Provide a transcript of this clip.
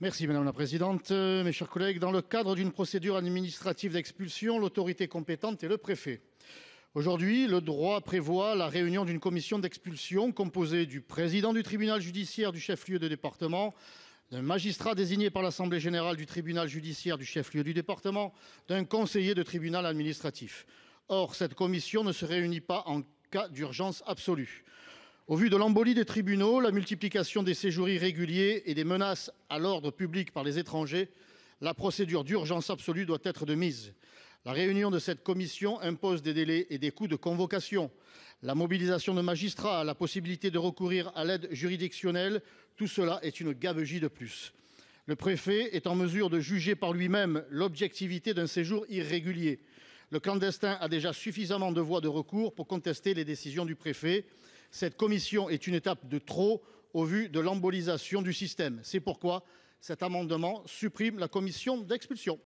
Merci madame la présidente, euh, mes chers collègues, dans le cadre d'une procédure administrative d'expulsion, l'autorité compétente est le préfet aujourd'hui le droit prévoit la réunion d'une commission d'expulsion composée du président du tribunal judiciaire du chef-lieu de département d'un magistrat désigné par l'assemblée générale du tribunal judiciaire du chef-lieu du département d'un conseiller de tribunal administratif, or cette commission ne se réunit pas en cas d'urgence absolue, au vu de l'embolie des tribunaux, la multiplication des séjours irréguliers et des menaces à l'ordre public par les étrangers, la procédure d'urgence absolue doit être de mise. La réunion de cette commission impose des délais et des coûts de convocation. La mobilisation de magistrats, la possibilité de recourir à l'aide juridictionnelle, tout cela est une gabegie de plus. Le préfet est en mesure de juger par lui-même l'objectivité d'un séjour irrégulier. Le clandestin a déjà suffisamment de voies de recours pour contester les décisions du préfet. Cette commission est une étape de trop au vu de l'embolisation du système. C'est pourquoi cet amendement supprime la commission d'expulsion.